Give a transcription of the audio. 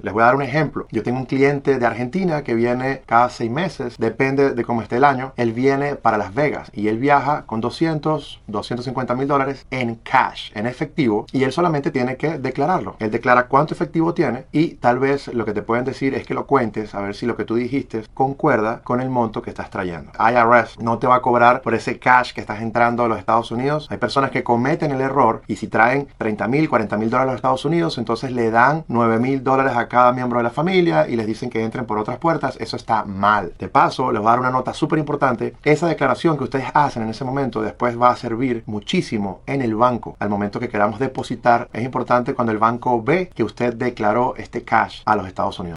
Les voy a dar un ejemplo. Yo tengo un cliente de Argentina que viene cada seis meses, depende de cómo esté el año. Él viene para Las Vegas y él viaja con 200, 250 mil dólares en cash, en efectivo, y él solamente tiene que declararlo. Él declara cuánto efectivo tiene y tal vez lo que te pueden decir es que lo cuentes, a ver si lo que tú dijiste concuerda con el monto que estás trayendo. IRS no te va a cobrar por ese cash que estás entrando a los Estados Unidos. Hay personas que cometen el error y si traen 30 mil, 40 mil dólares a los Estados Unidos, entonces le dan 9 mil dólares a cada miembro de la familia y les dicen que entren por otras puertas, eso está mal. De paso, les va a dar una nota súper importante. Esa declaración que ustedes hacen en ese momento después va a servir muchísimo en el banco. Al momento que queramos depositar, es importante cuando el banco ve que usted declaró este cash a los Estados Unidos.